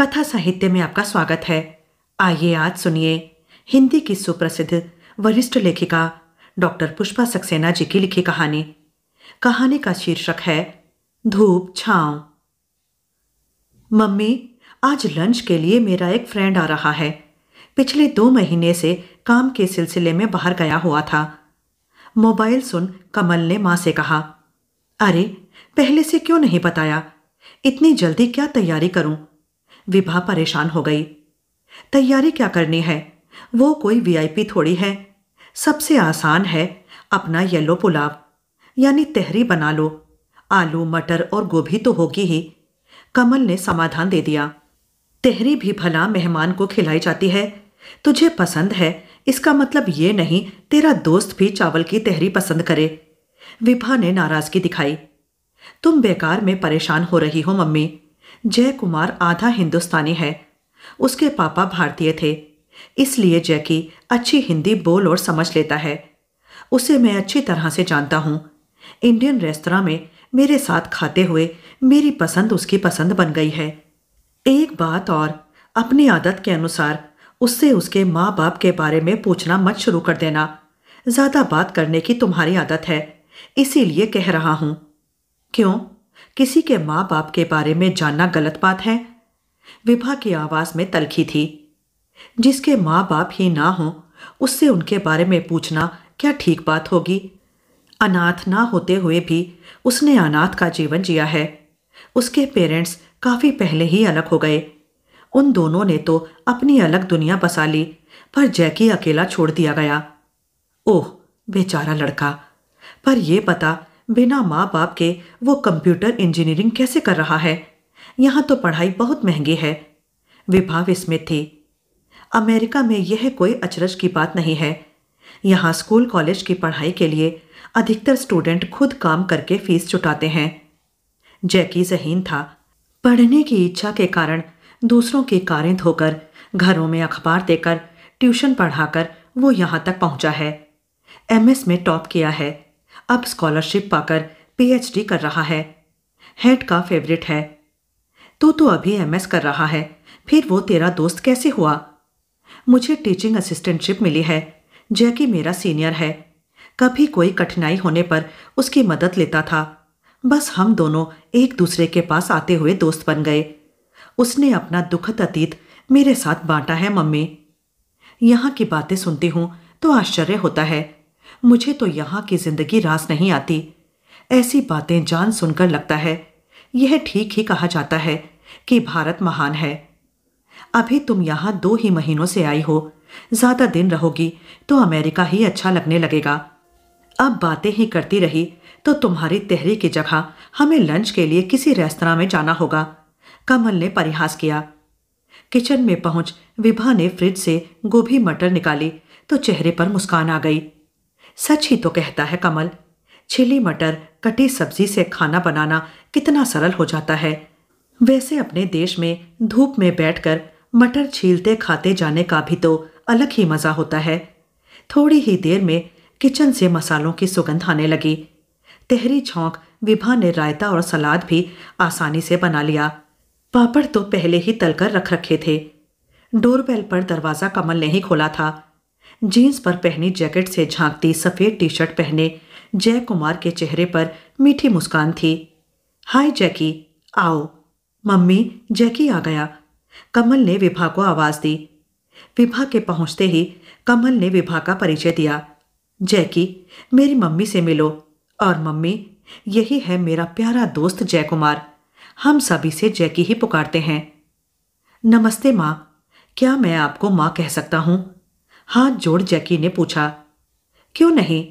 कथा साहित्य में आपका स्वागत है आइए आज सुनिए हिंदी की सुप्रसिद्ध वरिष्ठ लेखिका डॉक्टर पुष्पा सक्सेना जी की लिखी कहानी कहानी का शीर्षक है धूप छाव मम्मी आज लंच के लिए मेरा एक फ्रेंड आ रहा है पिछले दो महीने से काम के सिलसिले में बाहर गया हुआ था मोबाइल सुन कमल ने माँ से कहा अरे पहले से क्यों नहीं बताया इतनी जल्दी क्या तैयारी करूं विभा परेशान हो गई तैयारी क्या करनी है वो कोई वीआईपी थोड़ी है सबसे आसान है अपना येलो पुलाव यानी तहरी बना लो आलू मटर और गोभी तो होगी ही कमल ने समाधान दे दिया तहरी भी भला मेहमान को खिलाई जाती है तुझे पसंद है इसका मतलब ये नहीं तेरा दोस्त भी चावल की तहरी पसंद करे विभा ने नाराजगी दिखाई तुम बेकार में परेशान हो रही हो मम्मी जय कुमार आधा हिंदुस्तानी है उसके पापा भारतीय थे इसलिए जैकी अच्छी हिंदी बोल और समझ लेता है उसे मैं अच्छी तरह से जानता हूँ इंडियन रेस्तरा में मेरे साथ खाते हुए मेरी पसंद उसकी पसंद बन गई है एक बात और अपनी आदत के अनुसार उससे उसके माँ बाप के बारे में पूछना मत शुरू कर देना ज़्यादा बात करने की तुम्हारी आदत है इसीलिए कह रहा हूँ क्यों किसी के माँ बाप के बारे में जानना गलत बात है विभा की आवाज में तलखी थी जिसके माँ बाप ही ना हो उससे उनके बारे में पूछना क्या ठीक बात होगी अनाथ ना होते हुए भी उसने अनाथ का जीवन जिया है उसके पेरेंट्स काफ़ी पहले ही अलग हो गए उन दोनों ने तो अपनी अलग दुनिया बसा ली पर जैकी अकेला छोड़ दिया गया ओह बेचारा लड़का पर यह पता बिना माँ बाप के वो कंप्यूटर इंजीनियरिंग कैसे कर रहा है यहाँ तो पढ़ाई बहुत महंगी है विभा विस्मित थी अमेरिका में यह कोई अचरज की बात नहीं है यहाँ स्कूल कॉलेज की पढ़ाई के लिए अधिकतर स्टूडेंट खुद काम करके फीस चुटाते हैं जैकी जहीन था पढ़ने की इच्छा के कारण दूसरों की कारें धोकर घरों में अखबार देकर ट्यूशन पढ़ाकर वो यहाँ तक पहुँचा है एमएस में टॉप किया है अब स्कॉलरशिप पाकर पीएचडी कर रहा है हेड का फेवरेट है तू तो अभी एमएस कर रहा है फिर वो तेरा दोस्त कैसे हुआ मुझे टीचिंग असिस्टेंटशिप मिली है जैकी मेरा सीनियर है कभी कोई कठिनाई होने पर उसकी मदद लेता था बस हम दोनों एक दूसरे के पास आते हुए दोस्त बन गए उसने अपना दुखद अतीत मेरे साथ बांटा है मम्मी यहाँ की बातें सुनती हूँ तो आश्चर्य होता है मुझे तो यहाँ की जिंदगी रास नहीं आती ऐसी बातें जान सुनकर लगता है यह ठीक ही कहा जाता है कि भारत महान है अभी तुम यहाँ दो ही महीनों से आई हो ज्यादा दिन रहोगी तो अमेरिका ही अच्छा लगने लगेगा अब बातें ही करती रही तो तुम्हारी तहरी की जगह हमें लंच के लिए किसी रेस्तरा में जाना होगा कमल ने परिहास किया किचन में पहुंच विभा ने फ्रिज से गोभी मटर निकाली तो चेहरे पर मुस्कान आ गई सच ही तो कहता है कमल छिली मटर कटी सब्जी से खाना बनाना कितना सरल हो जाता है वैसे अपने देश में धूप में बैठकर मटर छीलते खाते जाने का भी तो अलग ही मज़ा होता है थोड़ी ही देर में किचन से मसालों की सुगंध आने लगी तहरी छोंक विभा ने रायता और सलाद भी आसानी से बना लिया पापड़ तो पहले ही तलकर रख रखे थे डोरबेल पर दरवाज़ा कमल ने ही खोला था जीन्स पर पहनी जैकेट से झांकती सफ़ेद टी शर्ट पहने जय कुमार के चेहरे पर मीठी मुस्कान थी हाय जैकी आओ मम्मी जैकी आ गया कमल ने विभा को आवाज़ दी विभा के पहुंचते ही कमल ने विभा का परिचय दिया जैकी मेरी मम्मी से मिलो और मम्मी यही है मेरा प्यारा दोस्त जय कुमार हम सभी से जैकी ही पुकारते हैं नमस्ते माँ क्या मैं आपको माँ कह सकता हूँ हाथ जोड़ जैकी ने पूछा क्यों नहीं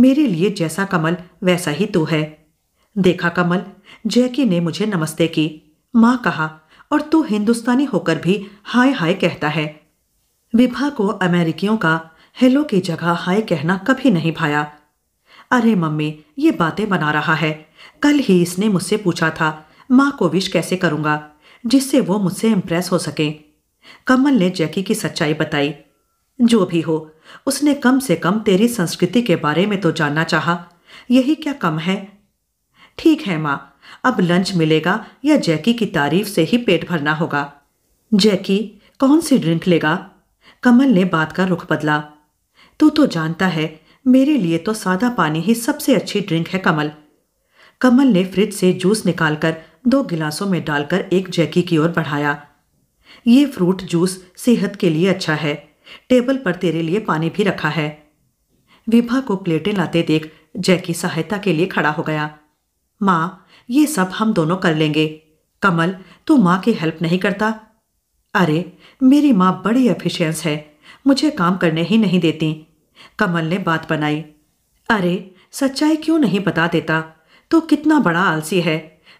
मेरे लिए जैसा कमल वैसा ही तू है देखा कमल जैकी ने मुझे नमस्ते की माँ कहा और तू हिंदुस्तानी होकर भी हाय हाय कहता है विभा को अमेरिकियों का हेलो की जगह हाय कहना कभी नहीं भाया अरे मम्मी ये बातें बना रहा है कल ही इसने मुझसे पूछा था माँ को विश कैसे करूँगा जिससे वो मुझसे इम्प्रेस हो सके कमल ने जैकी की सच्चाई बताई जो भी हो उसने कम से कम तेरी संस्कृति के बारे में तो जानना चाहा यही क्या कम है ठीक है माँ अब लंच मिलेगा या जैकी की तारीफ से ही पेट भरना होगा जैकी कौन सी ड्रिंक लेगा कमल ने बात का रुख बदला तू तो जानता है मेरे लिए तो सादा पानी ही सबसे अच्छी ड्रिंक है कमल कमल ने फ्रिज से जूस निकालकर दो गिलासों में डालकर एक जैकी की ओर बढ़ाया ये फ्रूट जूस सेहत के लिए अच्छा है टेबल पर तेरे लिए पानी भी रखा है विभा को प्लेटें लाते देख जैकी सहायता के लिए खड़ा हो गया माँ ये सब हम दोनों कर लेंगे कमल तू माँ की हेल्प नहीं करता अरे मेरी माँ बड़ी एफिशियंस है मुझे काम करने ही नहीं देती कमल ने बात बनाई अरे सच्चाई क्यों नहीं बता देता तो कितना बड़ा आलसी है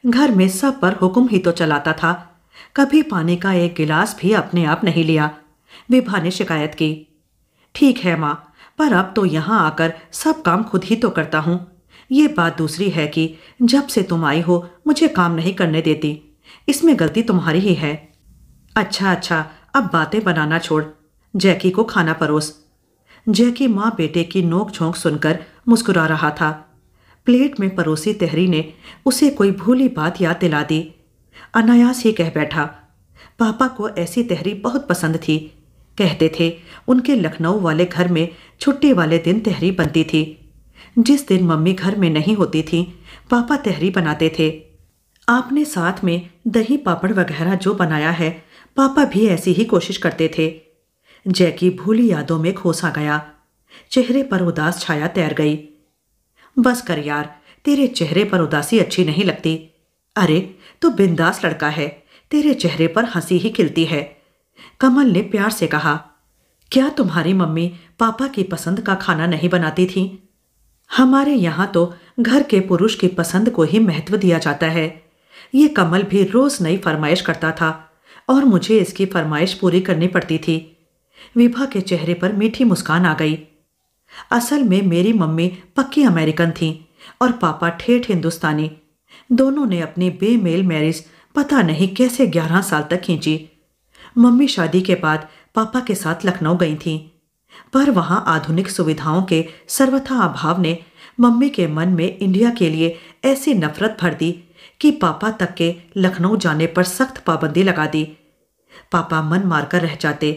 घर में सब पर हुक्म ही तो चलाता था कभी पानी का एक गिलास भी अपने आप नहीं लिया विभा ने शिकायत की ठीक है माँ पर अब तो यहाँ आकर सब काम खुद ही तो करता हूँ ये बात दूसरी है कि जब से तुम आई हो मुझे काम नहीं करने देती इसमें गलती तुम्हारी ही है अच्छा अच्छा अब बातें बनाना छोड़ जैकी को खाना परोस जैकी माँ बेटे की नोक झोंक सुनकर मुस्कुरा रहा था प्लेट में परोसी तहरी ने उसे कोई भूली बात याद दिला दी अनायास ही कह बैठा पापा को ऐसी तहरी बहुत पसंद थी कहते थे उनके लखनऊ वाले घर में छुट्टी वाले दिन तहरी बनती थी जिस दिन मम्मी घर में नहीं होती थी पापा तहरी बनाते थे आपने साथ में दही पापड़ वगैरह जो बनाया है पापा भी ऐसी ही कोशिश करते थे जैकी भूली यादों में खोसा गया चेहरे पर उदास छाया तैर गई बस कर यार तेरे चेहरे पर उदासी अच्छी नहीं लगती अरे तो बिंदास लड़का है तेरे चेहरे पर हंसी ही खिलती है कमल ने प्यार से कहा क्या तुम्हारी मम्मी पापा की पसंद का खाना नहीं बनाती थी हमारे यहाँ तो घर के पुरुष की पसंद को ही महत्व दिया जाता है ये कमल भी रोज नई फरमाइश करता था और मुझे इसकी फरमाइश पूरी करनी पड़ती थी विभा के चेहरे पर मीठी मुस्कान आ गई असल में मेरी मम्मी पक्की अमेरिकन थी और पापा ठेठ हिंदुस्तानी दोनों ने अपनी बेमेल मैरिज पता नहीं कैसे ग्यारह साल तक खींची मम्मी शादी के बाद पापा के साथ लखनऊ गई थीं पर वहां आधुनिक सुविधाओं के सर्वथा अभाव ने मम्मी के मन में इंडिया के लिए ऐसी नफरत भर दी कि पापा तक के लखनऊ जाने पर सख्त पाबंदी लगा दी पापा मन मारकर रह जाते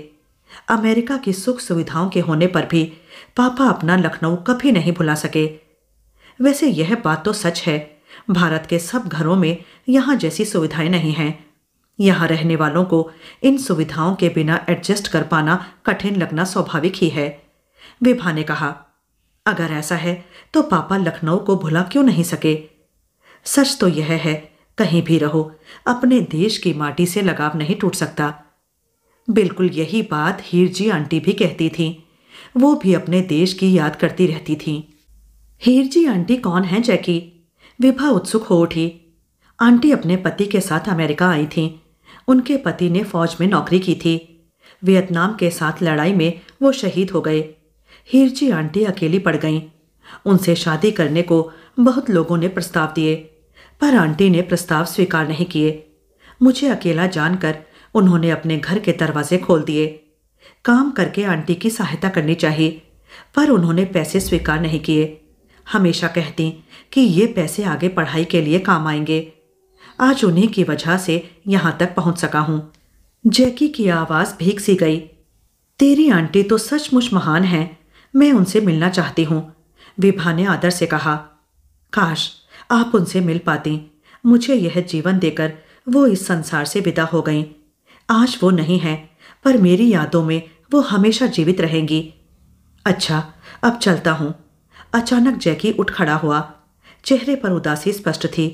अमेरिका की सुख सुविधाओं के होने पर भी पापा अपना लखनऊ कभी नहीं भुला सके वैसे यह बात तो सच है भारत के सब घरों में यहाँ जैसी सुविधाएं नहीं हैं यहाँ रहने वालों को इन सुविधाओं के बिना एडजस्ट कर पाना कठिन लगना स्वाभाविक ही है विभा ने कहा अगर ऐसा है तो पापा लखनऊ को भुला क्यों नहीं सके सच तो यह है कहीं भी रहो अपने देश की माटी से लगाव नहीं टूट सकता बिल्कुल यही बात हीरजी आंटी भी कहती थी वो भी अपने देश की याद करती रहती थी हीरजी आंटी कौन हैं जैकी विभा उत्सुक हो उठी आंटी अपने पति के साथ अमेरिका आई थीं उनके पति ने फौज में नौकरी की थी वियतनाम के साथ लड़ाई में वो शहीद हो गए हीरची आंटी अकेली पड़ गईं उनसे शादी करने को बहुत लोगों ने प्रस्ताव दिए पर आंटी ने प्रस्ताव स्वीकार नहीं किए मुझे अकेला जानकर उन्होंने अपने घर के दरवाजे खोल दिए काम करके आंटी की सहायता करनी चाहिए पर उन्होंने पैसे स्वीकार नहीं किए हमेशा कहती कि ये पैसे आगे पढ़ाई के लिए काम आएंगे आज उन्हीं की वजह से यहां तक पहुंच सका हूं जैकी की आवाज़ भीग सी गई तेरी आंटी तो सचमुच महान है मैं उनसे मिलना चाहती हूँ विभा ने आदर से कहा काश आप उनसे मिल पाती मुझे यह जीवन देकर वो इस संसार से विदा हो गईं आज वो नहीं है पर मेरी यादों में वो हमेशा जीवित रहेंगी अच्छा अब चलता हूं अचानक जैकी उठ खड़ा हुआ चेहरे पर उदासी स्पष्ट थी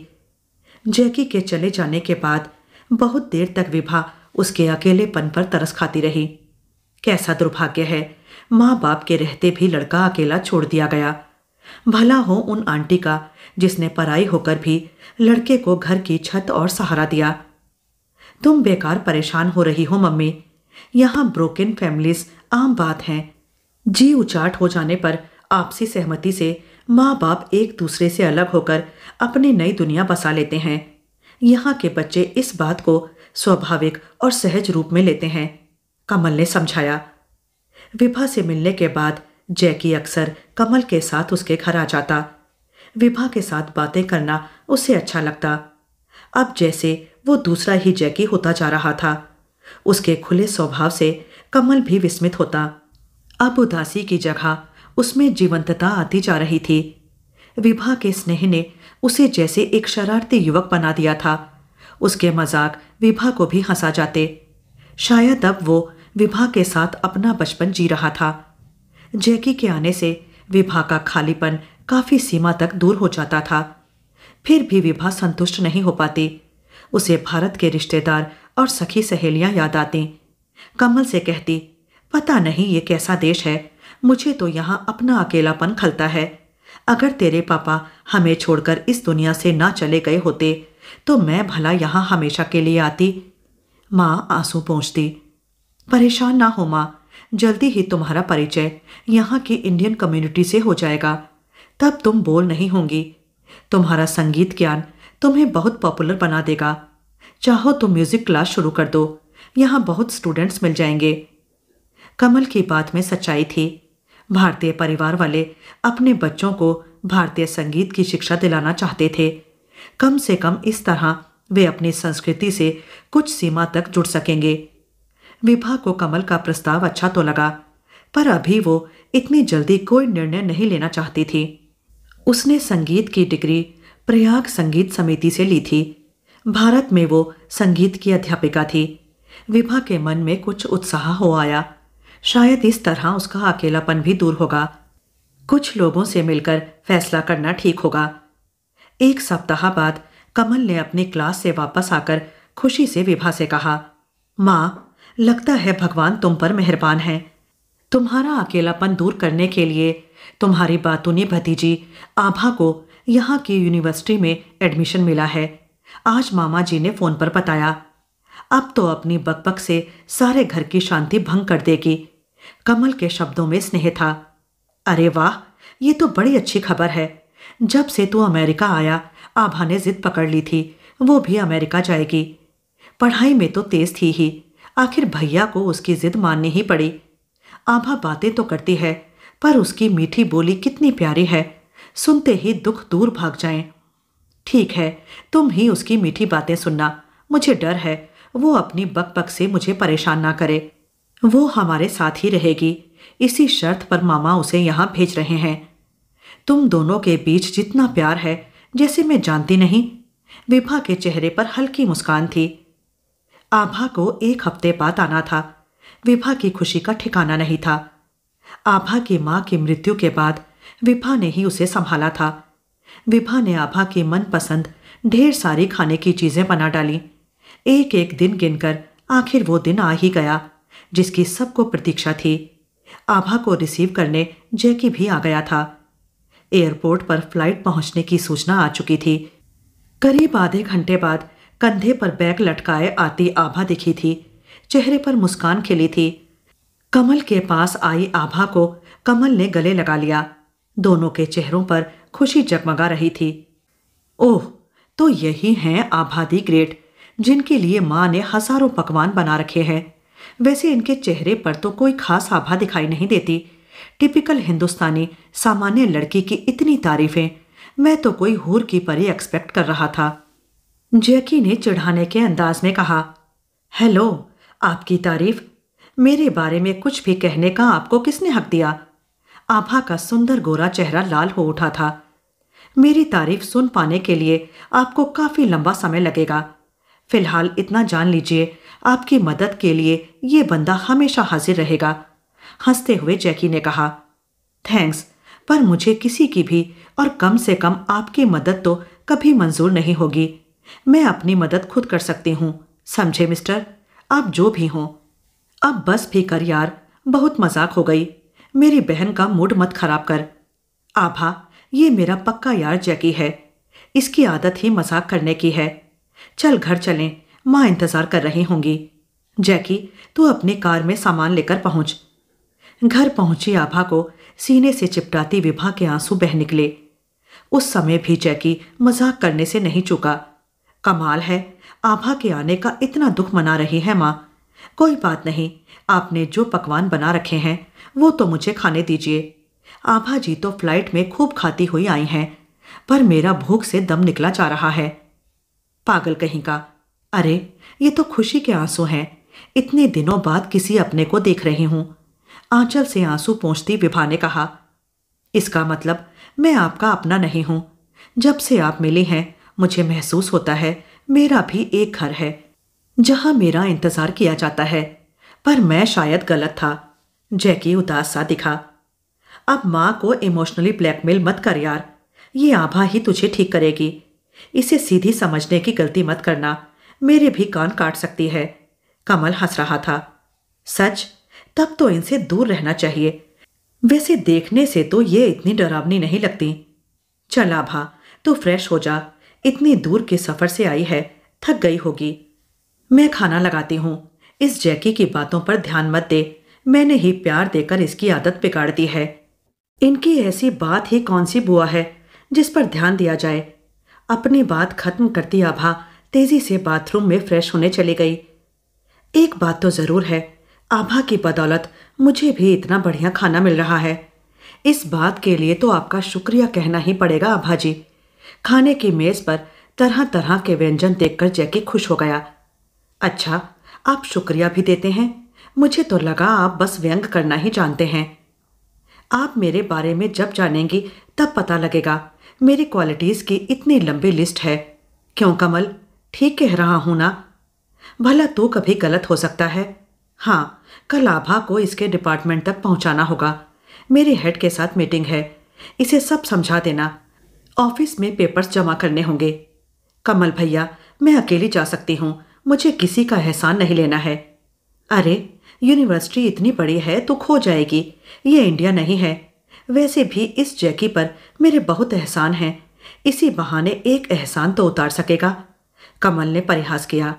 जैकी के चले जाने के बाद बहुत देर तक विभा उसके अकेलेपन पर तरस खाती रही कैसा दुर्भाग्य है माँ बाप के रहते भी लड़का अकेला छोड़ दिया गया भला हो उन आंटी का जिसने पराई होकर भी लड़के को घर की छत और सहारा दिया तुम बेकार परेशान हो रही हो मम्मी यहाँ ब्रोकन फैमिलीज आम बात हैं जी उचाट हो जाने पर आपसी सहमति से माँ बाप एक दूसरे से अलग होकर अपनी नई दुनिया बसा लेते हैं यहाँ के बच्चे इस बात को स्वाभाविक और सहज रूप में लेते हैं कमल ने समझाया विभा से मिलने के बाद जैकी अक्सर कमल के साथ उसके घर आ जाता विभा के साथ बातें करना उसे अच्छा लगता अब जैसे वो दूसरा ही जैकी होता जा रहा था उसके खुले स्वभाव से कमल भी विस्मित होता अब उदासी की जगह उसमें जीवंतता आती जा रही थी विभा के स्नेह ने उसे जैसे एक शरारती युवक बना दिया था उसके मजाक विभा को भी हंसा जाते शायद अब वो विभा के साथ अपना बचपन जी रहा था जैकी के आने से विभा का खालीपन काफी सीमा तक दूर हो जाता था फिर भी विभा संतुष्ट नहीं हो पाती उसे भारत के रिश्तेदार और सखी सहेलियां याद आती कमल से कहती पता नहीं ये कैसा देश है मुझे तो यहाँ अपना अकेलापन खलता है अगर तेरे पापा हमें छोड़कर इस दुनिया से ना चले गए होते तो मैं भला यहाँ हमेशा के लिए आती माँ आंसू पहुँचती परेशान ना हो माँ जल्दी ही तुम्हारा परिचय यहाँ की इंडियन कम्युनिटी से हो जाएगा तब तुम बोल नहीं होंगी तुम्हारा संगीत ज्ञान तुम्हें बहुत पॉपुलर बना देगा चाहो तो म्यूज़िक क्लास शुरू कर दो यहाँ बहुत स्टूडेंट्स मिल जाएंगे कमल की बात में सच्चाई थी भारतीय परिवार वाले अपने बच्चों को भारतीय संगीत की शिक्षा दिलाना चाहते थे कम से कम इस तरह वे अपनी संस्कृति से कुछ सीमा तक जुड़ सकेंगे विभा को कमल का प्रस्ताव अच्छा तो लगा पर अभी वो इतनी जल्दी कोई निर्णय नहीं लेना चाहती थी उसने संगीत की डिग्री प्रयाग संगीत समिति से ली थी भारत में वो संगीत की अध्यापिका थी विभा के मन में कुछ उत्साह हो आया शायद इस तरह उसका अकेलापन भी दूर होगा कुछ लोगों से मिलकर फैसला करना ठीक होगा एक सप्ताह बाद कमल ने अपनी क्लास से वापस आकर खुशी से विभा से कहा माँ लगता है भगवान तुम पर मेहरबान है तुम्हारा अकेलापन दूर करने के लिए तुम्हारी बातूनी भतीजी आभा को यहाँ की यूनिवर्सिटी में एडमिशन मिला है आज मामा जी ने फ़ोन पर बताया अब तो अपनी बकबक से सारे घर की शांति भंग कर देगी कमल के शब्दों में स्नेह था अरे वाह ये तो बड़ी अच्छी खबर है जब से तू अमेरिका आया आभा ने जिद पकड़ ली थी वो भी अमेरिका जाएगी पढ़ाई में तो तेज थी ही आखिर भैया को उसकी जिद माननी ही पड़ी आभा बातें तो करती है पर उसकी मीठी बोली कितनी प्यारी है सुनते ही दुख दूर भाग जाए ठीक है तुम ही उसकी मीठी बातें सुनना मुझे डर है वो अपनी बकबक से मुझे परेशान ना करे वो हमारे साथ ही रहेगी इसी शर्त पर मामा उसे यहाँ भेज रहे हैं तुम दोनों के बीच जितना प्यार है जैसे मैं जानती नहीं विभा के चेहरे पर हल्की मुस्कान थी आभा को एक हफ्ते बाद आना था विभा की खुशी का ठिकाना नहीं था आभा की माँ की मृत्यु के बाद विभा ने ही उसे संभाला था विभा ने आभा की मनपसंद ढेर सारी खाने की चीज़ें बना डाली एक एक दिन गिनकर आखिर वो दिन आ ही गया जिसकी सबको प्रतीक्षा थी आभा को रिसीव करने जैकी भी आ गया था एयरपोर्ट पर फ्लाइट पहुंचने की सूचना आ चुकी थी करीब आधे घंटे बाद कंधे पर बैग लटकाए आती आभा दिखी थी चेहरे पर मुस्कान खिली थी कमल के पास आई आभा को कमल ने गले लगा लिया दोनों के चेहरों पर खुशी जगमगा रही थी ओह तो यही हैं आभादी ग्रेट जिनके लिए माँ ने हजारों पकवान बना रखे हैं वैसे इनके चेहरे पर तो कोई खास आभा दिखाई नहीं देती टिपिकल हिंदुस्तानी सामान्य लड़की की इतनी तारीफें मैं तो कोई हूर की परी एक्सपेक्ट कर रहा था जैकी ने चिढ़ाने के अंदाज में कहा हेलो आपकी तारीफ मेरे बारे में कुछ भी कहने का आपको किसने हक दिया आभा का सुंदर गोरा चेहरा लाल हो उठा था मेरी तारीफ सुन पाने के लिए आपको काफ़ी लंबा समय लगेगा फिलहाल इतना जान लीजिए आपकी मदद के लिए ये बंदा हमेशा हाजिर रहेगा हंसते हुए जैकी ने कहा थैंक्स पर मुझे किसी की भी और कम से कम आपकी मदद तो कभी मंजूर नहीं होगी मैं अपनी मदद खुद कर सकती हूँ समझे मिस्टर आप जो भी हों अब बस भी कर यार बहुत मजाक हो गई मेरी बहन का मूड मत खराब कर आभा ये मेरा पक्का यार जैकी है इसकी आदत ही मजाक करने की है चल घर चलें माँ इंतजार कर रही होंगी जैकी तू अपने कार में सामान लेकर पहुंच घर पहुंची आभा को सीने से चिपटाती विभा के आंसू बह निकले उस समय भी जैकी मजाक करने से नहीं चुका कमाल है आभा के आने का इतना दुख मना रही है माँ कोई बात नहीं आपने जो पकवान बना रखे हैं वो तो मुझे खाने दीजिए आभा जी तो फ्लाइट में खूब खाती हुई आई हैं पर मेरा भूख से दम निकला जा रहा है पागल कहीं का अरे ये तो खुशी के आंसू हैं इतने दिनों बाद किसी अपने को देख रही हूं आंचल से आंसू पहुंचती विभा ने कहा इसका मतलब मैं आपका अपना नहीं हूं जब से आप मिले हैं मुझे महसूस होता है मेरा भी एक घर है जहां मेरा इंतजार किया जाता है पर मैं शायद गलत था जैकी उदास सा दिखा अब माँ को इमोशनली ब्लैकमेल मत कर यार ये आभा ही तुझे ठीक करेगी इसे सीधी समझने की गलती मत करना मेरे भी कान काट सकती है कमल हंस रहा था सच तब तो इनसे दूर रहना चाहिए वैसे देखने से तो ये इतनी डरावनी नहीं लगती चल आभा तो फ्रेश हो जा इतनी दूर के सफर से आई है थक गई होगी मैं खाना लगाती हूँ इस जैकी की बातों पर ध्यान मत दे मैंने ही प्यार देकर इसकी आदत बिगाड़ दी है इनकी ऐसी बात ही कौन सी बुआ है जिस पर ध्यान दिया जाए अपनी बात खत्म करती आभा तेजी से बाथरूम में फ्रेश होने चली गई एक बात तो ज़रूर है आभा की बदौलत मुझे भी इतना बढ़िया खाना मिल रहा है इस बात के लिए तो आपका शुक्रिया कहना ही पड़ेगा आभा जी खाने की मेज़ पर तरह तरह के व्यंजन देखकर जैकी खुश हो गया अच्छा आप शुक्रिया भी देते हैं मुझे तो लगा आप बस व्यंग करना ही जानते हैं आप मेरे बारे में जब जानेंगी तब पता लगेगा मेरी क्वालिटीज़ की इतनी लंबी लिस्ट है क्यों कमल ठीक कह रहा हूं ना भला तू तो कभी गलत हो सकता है हाँ कल आभा को इसके डिपार्टमेंट तक पहुंचाना होगा मेरे हेड के साथ मीटिंग है इसे सब समझा देना ऑफिस में पेपर्स जमा करने होंगे कमल भैया मैं अकेली जा सकती हूँ मुझे किसी का एहसान नहीं लेना है अरे यूनिवर्सिटी इतनी बड़ी है तो खो जाएगी ये इंडिया नहीं है वैसे भी इस जैकी पर मेरे बहुत एहसान हैं इसी बहाने एक एहसान तो उतार सकेगा कमल ने परिहास किया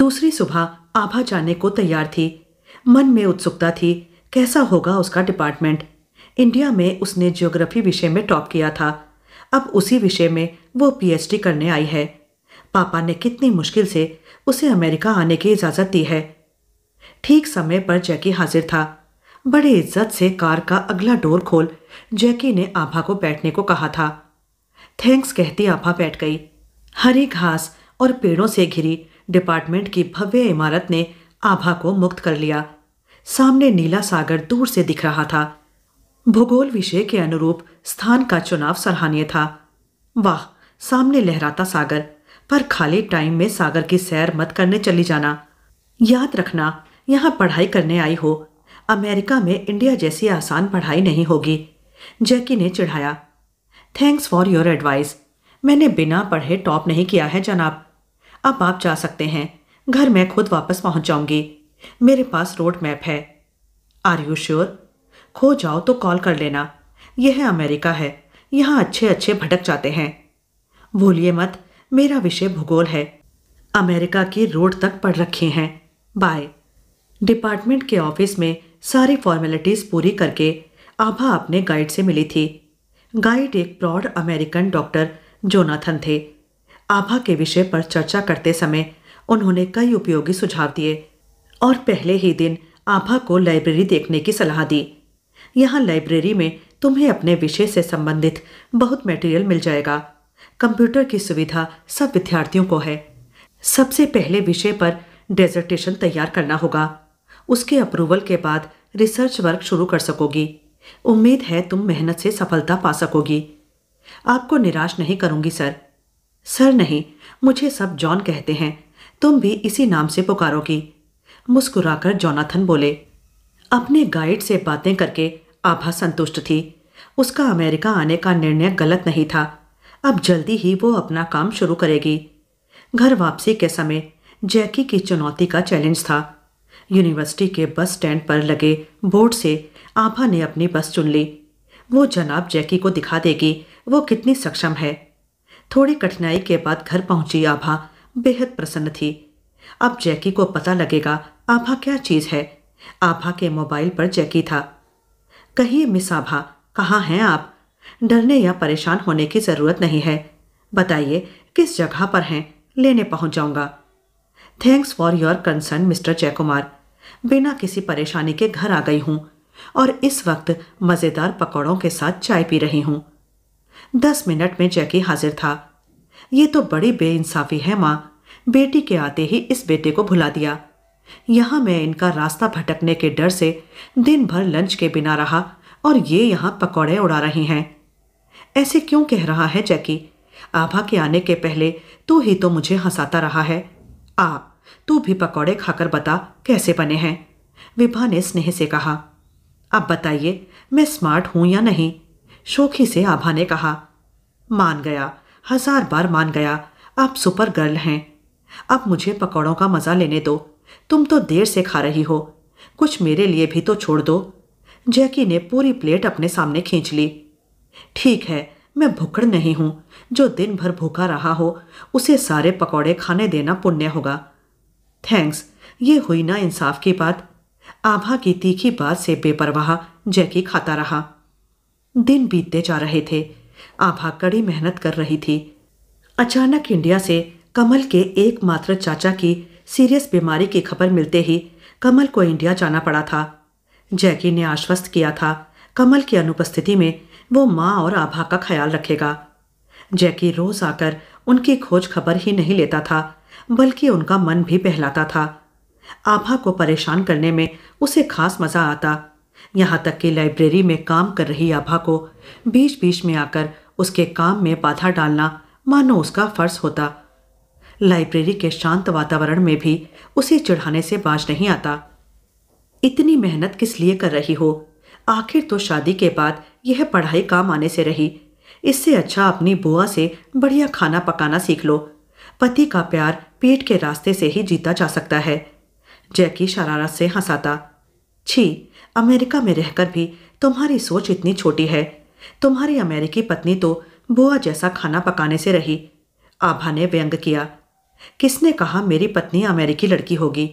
दूसरी सुबह आभा जाने को तैयार थी मन में उत्सुकता थी कैसा होगा उसका डिपार्टमेंट इंडिया में उसने ज्योग्राफी विषय में टॉप किया था अब उसी विषय में वो पीएचडी करने आई है पापा ने कितनी मुश्किल से उसे अमेरिका आने की इजाज़त दी है ठीक समय पर जैकी हाजिर था बड़े इज्जत से कार का अगला डोर खोल जैकी ने आभा को बैठने को कहा था थैंक्स कहती आभा बैठ गई हरी घास और पेड़ों से घिरी डिपार्टमेंट की भव्य इमारत ने आभा को मुक्त कर लिया सामने नीला सागर दूर से दिख रहा था भूगोल विषय के अनुरूप स्थान का चुनाव सराहनीय था वाह सामने लहराता सागर पर खाली टाइम में सागर की सैर मत करने चली जाना याद रखना यहाँ पढ़ाई करने आई हो अमेरिका में इंडिया जैसी आसान पढ़ाई नहीं होगी जैकी ने चिढ़ाया थैंक्स फॉर योर एडवाइस मैंने बिना पढ़े टॉप नहीं किया है जनाब अब आप जा सकते हैं घर मैं खुद वापस पहुंच जाऊंगी मेरे पास रोड मैप है आर यू श्योर खो जाओ तो कॉल कर लेना यह अमेरिका है यहाँ अच्छे अच्छे भटक जाते हैं भूलिए मत मेरा विषय भूगोल है अमेरिका की रोड तक पढ़ रखे हैं बाय डिपार्टमेंट के ऑफिस में सारी फॉर्मेलिटीज़ पूरी करके आभा अपने गाइड से मिली थी गाइड एक प्रॉड अमेरिकन डॉक्टर जोनाथन थे आभा के विषय पर चर्चा करते समय उन्होंने कई उपयोगी सुझाव दिए और पहले ही दिन आभा को लाइब्रेरी देखने की सलाह दी यहाँ लाइब्रेरी में तुम्हें अपने विषय से संबंधित बहुत मटेरियल मिल जाएगा कंप्यूटर की सुविधा सब विद्यार्थियों को है सबसे पहले विषय पर डेजर्टेशन तैयार करना होगा उसके अप्रूवल के बाद रिसर्च वर्क शुरू कर सकोगी उम्मीद है तुम मेहनत से सफलता पा सकोगी आपको निराश नहीं करूंगी सर सर नहीं मुझे सब जॉन कहते हैं तुम भी इसी नाम से पुकारोगी मुस्कुराकर जॉनाथन बोले अपने गाइड से बातें करके आभा संतुष्ट थी उसका अमेरिका आने का निर्णय गलत नहीं था अब जल्दी ही वो अपना काम शुरू करेगी घर वापसी के समय जैकी की चुनौती का चैलेंज था यूनिवर्सिटी के बस स्टैंड पर लगे बोर्ड से आभा ने अपनी बस चुन ली वो जनाब जैकी को दिखा देगी वो कितनी सक्षम है थोड़ी कठिनाई के बाद घर पहुंची आभा बेहद प्रसन्न थी अब जैकी को पता लगेगा आभा क्या चीज है आभा के मोबाइल पर जैकी था कहिए मिस आभा कहाँ हैं आप डरने या परेशान होने की ज़रूरत नहीं है बताइए किस जगह पर हैं लेने पहुंच जाऊंगा thanks for your concern mister Jayakumar बिना किसी परेशानी के घर आ गई हूँ और इस वक्त मज़ेदार पकौड़ों के साथ चाय पी रही हूँ दस मिनट में जैकी हाजिर था ये तो बड़ी बेइंसाफी है माँ बेटी के आते ही इस बेटे को भुला दिया यहाँ मैं इनका रास्ता भटकने के डर से दिन भर लंच के बिना रहा और ये यहाँ पकौड़े उड़ा रही हैं ऐसे क्यों कह रहा है जैकी आभा के आने के पहले तू ही तो मुझे हंसाता रहा है आ तू भी पकौड़े खाकर बता कैसे बने हैं विभा ने स्नेह से कहा अब बताइए मैं स्मार्ट हूं या नहीं शोखी से आभा ने कहा मान गया हजार बार मान गया आप सुपर गर्ल हैं अब मुझे पकौड़ों का मज़ा लेने दो तुम तो देर से खा रही हो कुछ मेरे लिए भी तो छोड़ दो जैकी ने पूरी प्लेट अपने सामने खींच ली ठीक है मैं भुखड़ नहीं हूं जो दिन भर भूखा रहा हो उसे सारे पकौड़े खाने देना पुण्य होगा थैंक्स ये हुई ना इंसाफ की बात आभा की तीखी बात से बेपरवाह जैकी खाता रहा दिन बीतते जा रहे थे आभा कड़ी मेहनत कर रही थी अचानक इंडिया से कमल के एकमात्र चाचा की सीरियस बीमारी की खबर मिलते ही कमल को इंडिया जाना पड़ा था जैकी ने आश्वस्त किया था कमल की अनुपस्थिति में वो माँ और आभा का ख्याल रखेगा जैकी रोज आकर उनकी खोज खबर ही नहीं लेता था बल्कि उनका मन भी बहलाता था आभा को परेशान करने में उसे खास मजा आता यहाँ तक कि लाइब्रेरी में काम कर रही आभा को बीच बीच में आकर उसके काम में बाधा डालना मानो उसका फर्ज होता लाइब्रेरी के शांत वातावरण में भी उसे चढ़ाने से बाज नहीं आता इतनी मेहनत किस लिए कर रही हो आखिर तो शादी के बाद यह पढ़ाई काम आने से रही इससे अच्छा अपनी बुआ से बढ़िया खाना पकाना सीख लो पति का प्यार पेट के रास्ते से ही जीता जा सकता है जैकी शरारत से हंसाता छी अमेरिका में रहकर भी तुम्हारी सोच इतनी छोटी है तुम्हारी अमेरिकी पत्नी तो बुआ जैसा खाना पकाने से रही आभा ने व्यंग किया किसने कहा मेरी पत्नी अमेरिकी लड़की होगी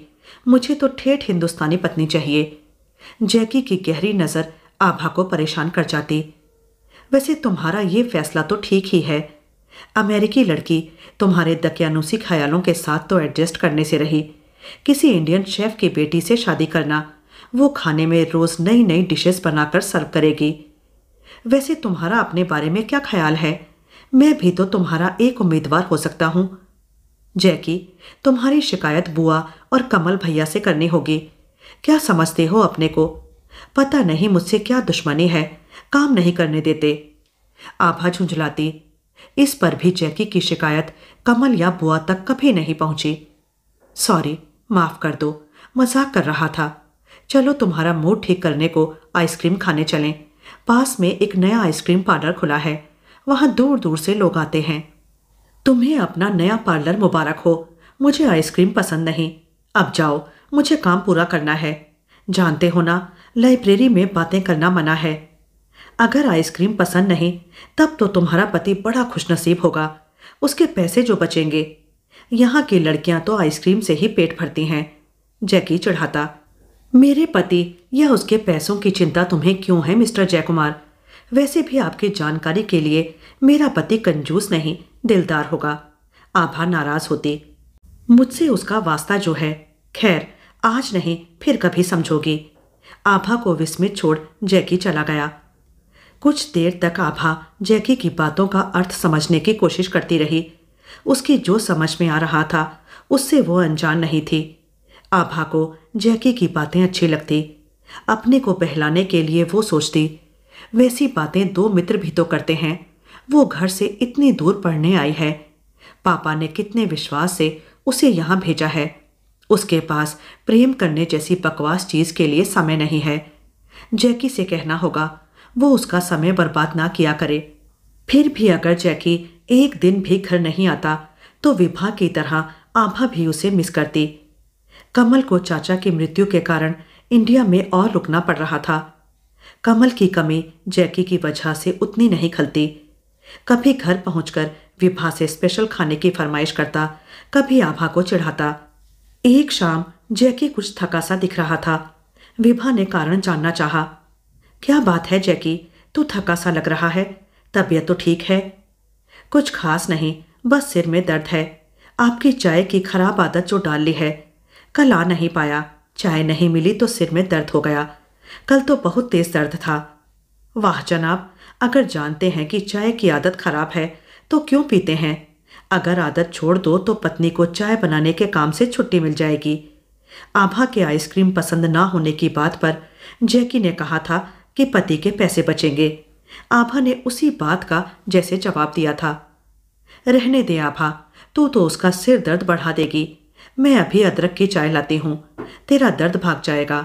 मुझे तो ठेठ हिंदुस्तानी पत्नी चाहिए जैकी की गहरी नज़र आभा को परेशान कर जाती वैसे तुम्हारा ये फैसला तो ठीक ही है अमेरिकी लड़की तुम्हारे दकियानुसी ख्यालों के साथ तो एडजस्ट करने से रही किसी इंडियन शेफ की बेटी से शादी करना वो खाने में रोज़ नई नई डिशेस बनाकर सर्व करेगी वैसे तुम्हारा अपने बारे में क्या ख्याल है मैं भी तो तुम्हारा एक उम्मीदवार हो सकता हूं जैकी तुम्हारी शिकायत बुआ और कमल भैया से करनी होगी क्या समझते हो अपने को पता नहीं मुझसे क्या दुश्मनी है काम नहीं करने देते आभा झुंझलाती इस पर भी जैकी की शिकायत कमल या बुआ तक कभी नहीं पहुंची सॉरी माफ कर दो मजाक कर रहा था चलो तुम्हारा मूड ठीक करने को आइसक्रीम खाने चलें पास में एक नया आइसक्रीम पार्लर खुला है वहां दूर दूर से लोग आते हैं तुम्हें अपना नया पार्लर मुबारक हो मुझे आइसक्रीम पसंद नहीं अब जाओ मुझे काम पूरा करना है जानते हो ना लाइब्रेरी में बातें करना मना है अगर आइसक्रीम पसंद नहीं तब तो तुम्हारा पति बड़ा खुशनसीब होगा उसके पैसे जो बचेंगे यहाँ की लड़कियां तो आइसक्रीम से ही पेट भरती हैं जैकी चढ़ाता मेरे पति या उसके पैसों की चिंता तुम्हें क्यों है मिस्टर जयकुमार वैसे भी आपकी जानकारी के लिए मेरा पति कंजूस नहीं दिलदार होगा आभा नाराज होती मुझसे उसका वास्ता जो है खैर आज नहीं फिर कभी समझोगी आभा को विस्मित छोड़ जैकी चला गया कुछ देर तक आभा जैकी की बातों का अर्थ समझने की कोशिश करती रही उसकी जो समझ में आ रहा था उससे वो अनजान नहीं थी आभा को जैकी की बातें अच्छी लगती अपने को बहलाने के लिए वो सोचती वैसी बातें दो मित्र भी तो करते हैं वो घर से इतनी दूर पढ़ने आई है पापा ने कितने विश्वास से उसे यहाँ भेजा है उसके पास प्रेम करने जैसी बकवास चीज़ के लिए समय नहीं है जैकी से कहना होगा वो उसका समय बर्बाद ना किया करे फिर भी अगर जैकी एक दिन भी घर नहीं आता तो विभा की तरह आभा भी उसे मिस करती कमल को चाचा की मृत्यु के कारण इंडिया में और रुकना पड़ रहा था कमल की कमी जैकी की वजह से उतनी नहीं खलती कभी घर पहुंचकर विभा से स्पेशल खाने की फरमाइश करता कभी आभा को चिढ़ाता एक शाम जैकी कुछ थका सा दिख रहा था विभा ने कारण जानना चाहा क्या बात है जैकी तू थका सा लग रहा है तबीयत तो ठीक है कुछ खास नहीं बस सिर में दर्द है आपकी चाय की खराब आदत जो डाल ली है कल आ नहीं पाया चाय नहीं मिली तो सिर में दर्द हो गया कल तो बहुत तेज दर्द था वाह जनाब अगर जानते हैं कि चाय की आदत खराब है तो क्यों पीते हैं अगर आदत छोड़ दो तो पत्नी को चाय बनाने के काम से छुट्टी मिल जाएगी आभा के आइसक्रीम पसंद ना होने की बात पर जैकी ने कहा था कि पति के पैसे बचेंगे आभा ने उसी बात का जैसे जवाब दिया था रहने दे आभा तू तो उसका सिर दर्द बढ़ा देगी मैं अभी अदरक की चाय लाती हूँ तेरा दर्द भाग जाएगा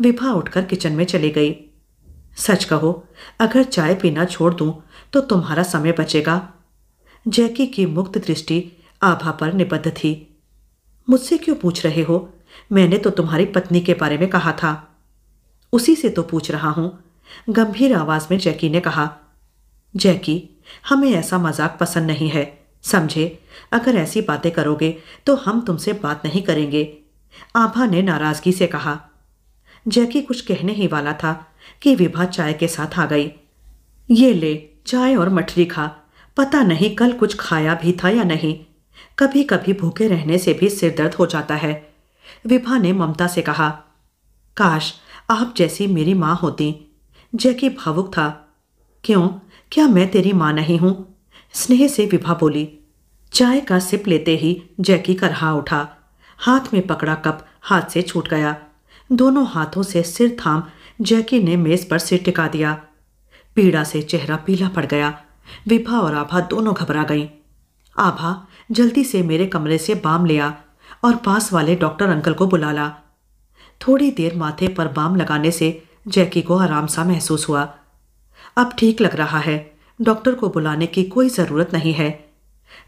विभा उठकर किचन में चली गई सच कहो अगर चाय पीना छोड़ दूं तो तुम्हारा समय बचेगा जैकी की मुक्त दृष्टि आभा पर निबद्ध थी मुझसे क्यों पूछ रहे हो मैंने तो तुम्हारी पत्नी के बारे में कहा था उसी से तो पूछ रहा हूं गंभीर आवाज में जैकी ने कहा जैकी हमें ऐसा मजाक पसंद नहीं है समझे अगर ऐसी बातें करोगे तो हम तुमसे बात नहीं करेंगे आभा ने नाराजगी से कहा जैकी कुछ कहने ही वाला था कि विभा चाय के साथ आ गई ये ले चाय और मठरी खा पता नहीं कल कुछ खाया भी था या नहीं कभी कभी भूखे रहने से भी सिर दर्द हो जाता है विभा ने ममता से कहा काश आप जैसी मेरी माँ होती जैकी भावुक था क्यों क्या मैं तेरी माँ नहीं हूं स्नेह से विभा बोली चाय का सिप लेते ही जैकी करहा उठा हाथ में पकड़ा कप हाथ से छूट गया दोनों हाथों से सिर थाम जैकी ने मेज पर सिर टिका दिया पीड़ा से चेहरा पीला पड़ गया विभा और आभा दोनों घबरा गईं आभा जल्दी से मेरे कमरे से बाम लिया और पास वाले डॉक्टर अंकल को बुला ला थोड़ी देर माथे पर बाम लगाने से जैकी को आराम सा महसूस हुआ अब ठीक लग रहा है डॉक्टर को बुलाने की कोई ज़रूरत नहीं है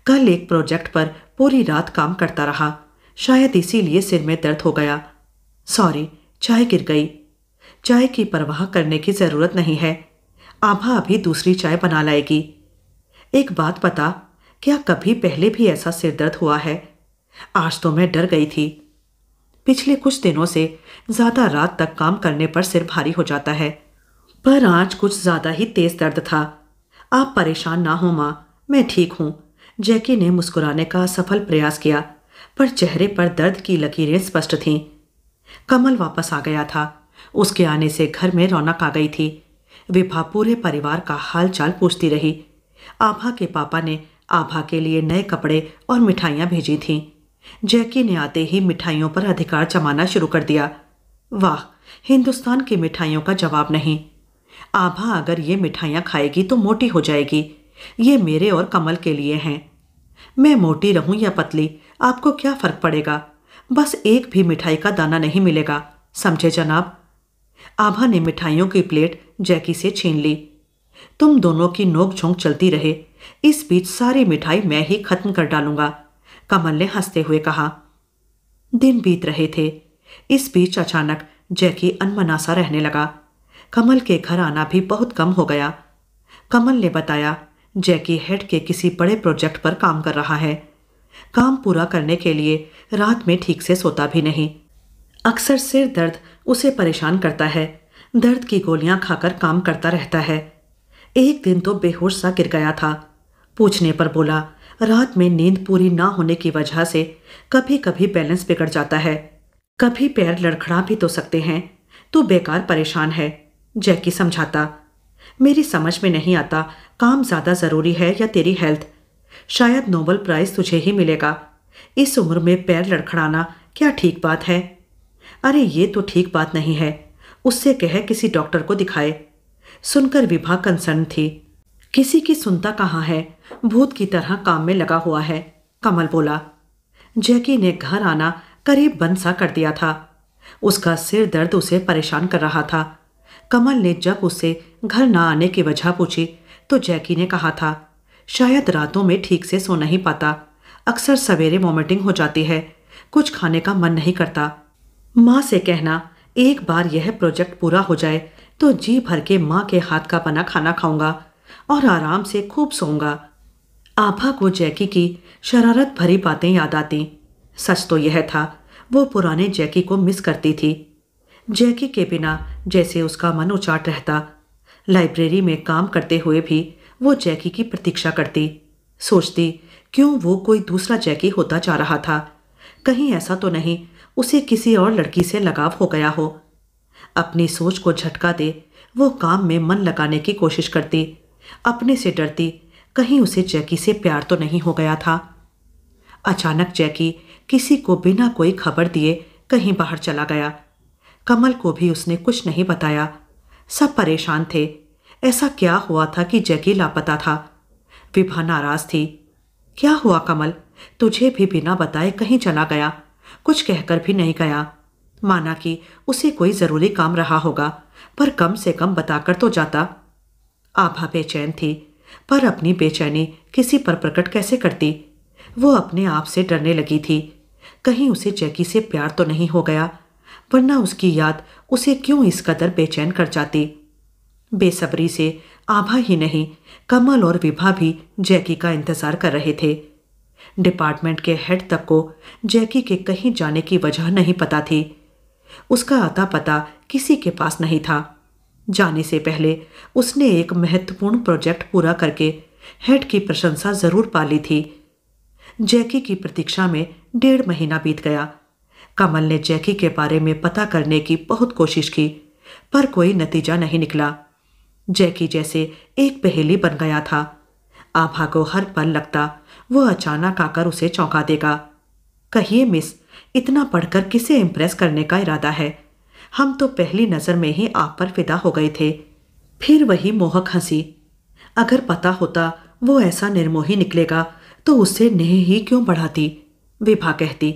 कल एक प्रोजेक्ट पर पूरी रात काम करता रहा शायद इसीलिए सिर में दर्द हो गया सॉरी चाय गिर गई चाय की परवाह करने की ज़रूरत नहीं है आभा अभी दूसरी चाय बना लाएगी एक बात पता क्या कभी पहले भी ऐसा सिर दर्द हुआ है आज तो मैं डर गई थी पिछले कुछ दिनों से ज़्यादा रात तक काम करने पर सिर भारी हो जाता है पर आज कुछ ज़्यादा ही तेज़ दर्द था आप परेशान ना हो माँ मैं ठीक हूँ जैकी ने मुस्कुराने का सफल प्रयास किया पर चेहरे पर दर्द की लकीरें स्पष्ट थीं कमल वापस आ गया था उसके आने से घर में रौनक आ गई थी विभा पूरे परिवार का हाल चाल पूछती रही आभा के पापा ने आभा के लिए नए कपड़े और मिठाइयाँ भेजी थीं जैकी ने आते ही मिठाइयों पर अधिकार जमाना शुरू कर दिया वाह हिंदुस्तान की मिठाइयों का जवाब नहीं आभा अगर ये मिठाइयाँ खाएगी तो मोटी हो जाएगी ये मेरे और कमल के लिए हैं मैं मोटी रहूं या पतली आपको क्या फ़र्क पड़ेगा बस एक भी मिठाई का दाना नहीं मिलेगा समझे जनाब आभा ने मिठाइयों की प्लेट जैकी से छीन ली तुम दोनों की नोक झोंक चलती रहे इस बीच सारी मिठाई मैं ही खत्म कर डालूंगा कमल ने हंसते हुए कहा दिन बीत रहे थे इस बीच अचानक जैकी अनमनासा रहने लगा कमल के घर आना भी बहुत कम हो गया कमल ने बताया जैकी हेड के किसी बड़े प्रोजेक्ट पर काम कर रहा है काम पूरा करने के लिए रात में ठीक से सोता भी नहीं अक्सर सिर दर्द उसे परेशान करता है दर्द की गोलियां खाकर काम करता रहता है एक दिन तो बेहोश सा गिर गया था पूछने पर बोला रात में नींद पूरी ना होने की वजह से कभी कभी बैलेंस बिगड़ जाता है कभी पैर लड़खड़ा भी तो सकते हैं तो बेकार परेशान है जैकी समझाता मेरी समझ में नहीं आता काम ज़्यादा ज़रूरी है या तेरी हेल्थ शायद नोबल प्राइज़ तुझे ही मिलेगा इस उम्र में पैर लड़खड़ाना क्या ठीक बात है अरे ये तो ठीक बात नहीं है उससे कह किसी डॉक्टर को दिखाए सुनकर विभा कंसर्न थी किसी की सुनता कहाँ है भूत की तरह काम में लगा हुआ है कमल बोला जैकी ने घर आना करीब बंद सा कर दिया था उसका सिर दर्द उसे परेशान कर रहा था कमल ने जब उसे घर ना आने की वजह पूछी तो जैकी ने कहा था शायद रातों में ठीक से सो नहीं पाता अक्सर सवेरे वॉमिटिंग हो जाती है कुछ खाने का मन नहीं करता माँ से कहना एक बार यह प्रोजेक्ट पूरा हो जाए तो जी भर के माँ के हाथ का बना खाना खाऊंगा और आराम से खूब सोऊंगा आभा को जैकी की शरारत भरी बातें याद आती सच तो यह था वो पुराने जैकी को मिस करती थी जैकी के बिना जैसे उसका मन उचाट रहता लाइब्रेरी में काम करते हुए भी वो जैकी की प्रतीक्षा करती सोचती क्यों वो कोई दूसरा जैकी होता जा रहा था कहीं ऐसा तो नहीं उसे किसी और लड़की से लगाव हो गया हो अपनी सोच को झटका दे वो काम में मन लगाने की कोशिश करती अपने से डरती कहीं उसे जैकी से प्यार तो नहीं हो गया था अचानक जैकी किसी को बिना कोई खबर दिए कहीं बाहर चला गया कमल को भी उसने कुछ नहीं बताया सब परेशान थे ऐसा क्या हुआ था कि जैकी लापता था विभा नाराज थी क्या हुआ कमल तुझे भी बिना बताए कहीं चला गया कुछ कहकर भी नहीं गया माना कि उसे कोई ज़रूरी काम रहा होगा पर कम से कम बताकर तो जाता आभा बेचैन थी पर अपनी बेचैनी किसी पर प्रकट कैसे करती वो अपने आप से डरने लगी थी कहीं उसे जैकी से प्यार तो नहीं हो गया वरना उसकी याद उसे क्यों इस कदर बेचैन कर जाती बेसब्री से आभा ही नहीं कमल और विभा भी जैकी का इंतजार कर रहे थे डिपार्टमेंट के हेड तक को जैकी के कहीं जाने की वजह नहीं पता थी उसका अता पता किसी के पास नहीं था जाने से पहले उसने एक महत्वपूर्ण प्रोजेक्ट पूरा करके हेड की प्रशंसा जरूर पा ली थी जैकी की प्रतीक्षा में डेढ़ महीना बीत गया कमल ने जैकी के बारे में पता करने की बहुत कोशिश की पर कोई नतीजा नहीं निकला जैकी जैसे एक पहेली बन गया था आभा को हर पल लगता वो अचानक आकर उसे चौंका देगा कहिए मिस इतना पढ़कर किसे इम्प्रेस करने का इरादा है हम तो पहली नज़र में ही आप पर फिदा हो गए थे फिर वही मोहक हंसी अगर पता होता वो ऐसा निर्मोही निकलेगा तो उससे नेह ही क्यों बढ़ाती विभा कहती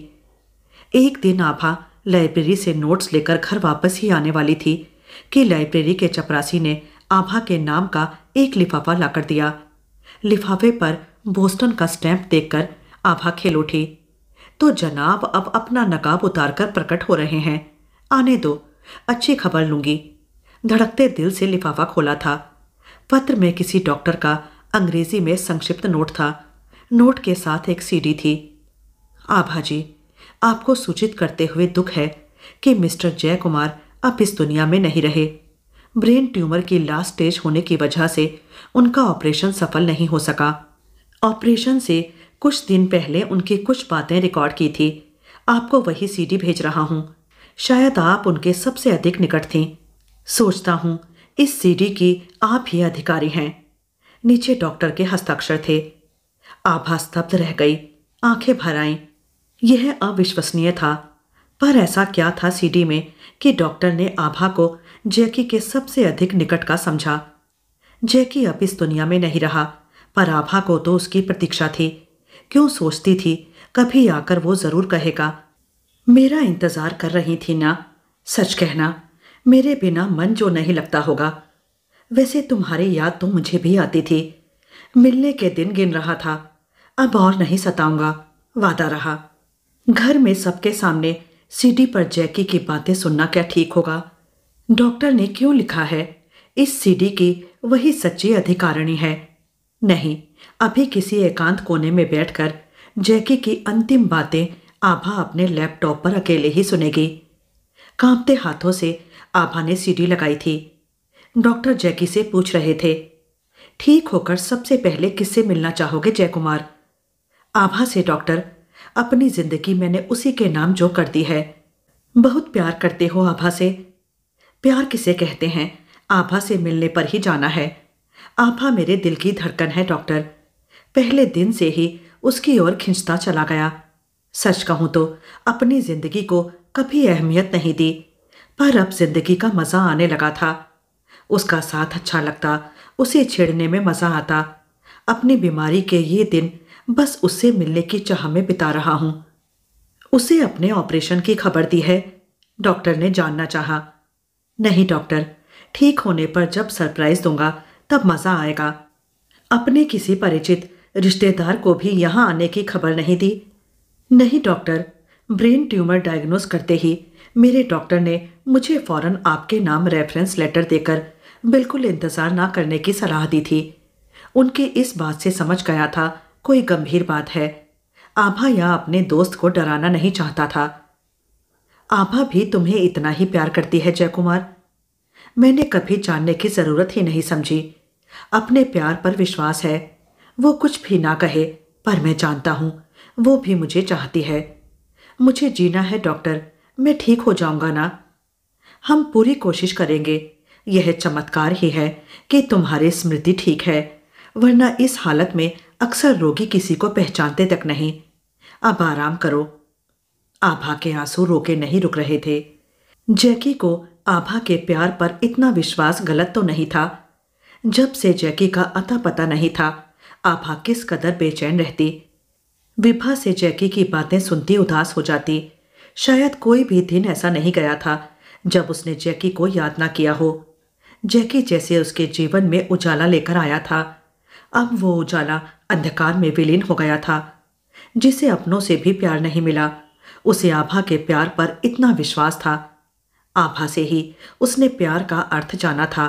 एक दिन आभा लाइब्रेरी से नोट्स लेकर घर वापस ही आने वाली थी कि लाइब्रेरी के चपरासी ने आभा के नाम का एक लिफाफा लाकर दिया लिफाफे पर बोस्टन का स्टैंप देखकर आभा खेल उठी तो जनाब अब अपना नकाब उतार कर प्रकट हो रहे हैं आने दो अच्छी खबर लूंगी धड़कते दिल से लिफाफा खोला था पत्र में किसी डॉक्टर का अंग्रेजी में संक्षिप्त नोट था नोट के साथ एक सीडी थी आभा जी आपको सूचित करते हुए दुख है कि मिस्टर जय कुमार अब इस दुनिया में नहीं रहे ब्रेन ट्यूमर की लास्ट स्टेज होने की वजह से उनका ऑपरेशन सफल नहीं हो सका ऑपरेशन से कुछ दिन पहले उनकी कुछ बातें रिकॉर्ड की थी आपको वही सीडी भेज रहा हूँ शायद आप उनके सबसे अधिक निकट थीं सोचता हूँ इस सीडी की आप ही अधिकारी हैं नीचे डॉक्टर के हस्ताक्षर थे आभा स्तब्ध रह गई आंखें भर आईं यह अविश्वसनीय था पर ऐसा क्या था सीडी में कि डॉक्टर ने आभा को जैकी के सबसे अधिक निकट का समझा जैकी अब इस दुनिया में नहीं रहा पर आभा को तो उसकी प्रतीक्षा थी क्यों सोचती थी कभी आकर वो ज़रूर कहेगा मेरा इंतज़ार कर रही थी ना सच कहना मेरे बिना मन जो नहीं लगता होगा वैसे तुम्हारी याद तो मुझे भी आती थी मिलने के दिन गिन रहा था अब और नहीं सताऊंगा वादा रहा घर में सबके सामने सीडी पर जैकी की बातें सुनना क्या ठीक होगा डॉक्टर ने क्यों लिखा है इस सीडी की वही सच्ची अधिकारिणी है नहीं अभी किसी एकांत कोने में बैठकर जैकी की अंतिम बातें आभा अपने लैपटॉप पर अकेले ही सुनेगी कांपते हाथों से आभा ने सीडी लगाई थी डॉक्टर जैकी से पूछ रहे थे ठीक होकर सबसे पहले किससे मिलना चाहोगे जयकुमार आभा से डॉक्टर अपनी जिंदगी मैंने उसी के नाम जो कर दी है बहुत प्यार करते हो आभा से प्यार किसे कहते हैं आभा से मिलने पर ही जाना है आभा मेरे दिल की धड़कन है डॉक्टर पहले दिन से ही उसकी ओर खिंचता चला गया सच कहूं तो अपनी जिंदगी को कभी अहमियत नहीं दी पर अब जिंदगी का मज़ा आने लगा था उसका साथ अच्छा लगता उसे छेड़ने में मज़ा आता अपनी बीमारी के ये दिन बस उससे मिलने की चाह में बिता रहा हूं उसे अपने ऑपरेशन की खबर दी है डॉक्टर ने जानना चाहा नहीं डॉक्टर ठीक होने पर जब सरप्राइज दूंगा तब मज़ा आएगा अपने किसी परिचित रिश्तेदार को भी यहां आने की खबर नहीं दी नहीं डॉक्टर ब्रेन ट्यूमर डायग्नोस करते ही मेरे डॉक्टर ने मुझे फौरन आपके नाम रेफरेंस लेटर देकर बिल्कुल इंतज़ार ना करने की सलाह दी थी उनके इस बात से समझ गया था कोई गंभीर बात है आभा या अपने दोस्त को डराना नहीं चाहता था आभा भी तुम्हें इतना ही प्यार करती है जयकुमार मैंने कभी जानने की ज़रूरत ही नहीं समझी अपने प्यार पर विश्वास है वो कुछ भी ना कहे पर मैं जानता हूं वो भी मुझे चाहती है मुझे जीना है डॉक्टर मैं ठीक हो जाऊंगा ना हम पूरी कोशिश करेंगे यह चमत्कार ही है कि तुम्हारी स्मृति ठीक है वरना इस हालत में अक्सर रोगी किसी को पहचानते तक नहीं अब आराम करो आभा के आंसू रोके नहीं रुक रहे थे जैकी को आभा के प्यार पर इतना विश्वास गलत तो नहीं था जब से जैकी का अता पता नहीं था आभा किस कदर बेचैन रहती विभा से जैकी की बातें सुनती उदास हो जाती शायद कोई भी दिन ऐसा नहीं गया था जब उसने जैकी को याद ना किया हो जैकी जैसे उसके जीवन में उजाला लेकर आया था अब वो उजाला अंधकार में विलीन हो गया था जिसे अपनों से भी प्यार नहीं मिला उसे आभा के प्यार पर इतना विश्वास था आभा से ही उसने प्यार का अर्थ जाना था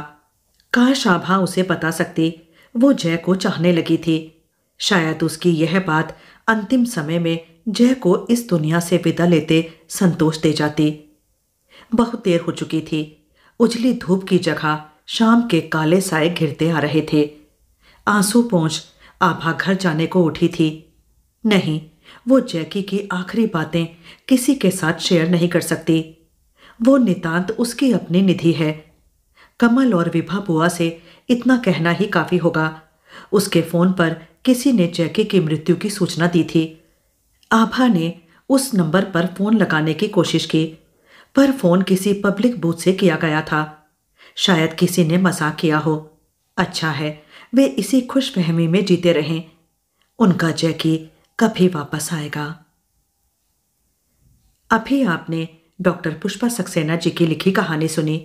काश आभा उसे बता सकती वो जय को चाहने लगी थी शायद उसकी यह बात अंतिम समय में जय को इस दुनिया से विदा लेते संतोष दे जाती बहुत देर हो चुकी थी उजली धूप की जगह शाम के काले साए घिरते आ रहे थे आंसू पहुंच आभा घर जाने को उठी थी नहीं वो जैकी की आखिरी बातें किसी के साथ शेयर नहीं कर सकती वो नितांत उसकी अपनी निधि है कमल और विभा बुआ से इतना कहना ही काफ़ी होगा उसके फ़ोन पर किसी ने जैकी की मृत्यु की सूचना दी थी आभा ने उस नंबर पर फ़ोन लगाने की कोशिश की पर फ़ोन किसी पब्लिक बूथ से किया गया था शायद किसी ने मजाक किया हो अच्छा है वे इसी खुशफहमी में जीते रहें उनका जैकी कभी वापस आएगा अभी आपने डॉक्टर पुष्पा सक्सेना जी की लिखी कहानी सुनी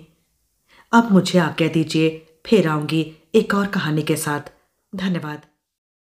अब मुझे आज्ञा दीजिए फिर आऊंगी एक और कहानी के साथ धन्यवाद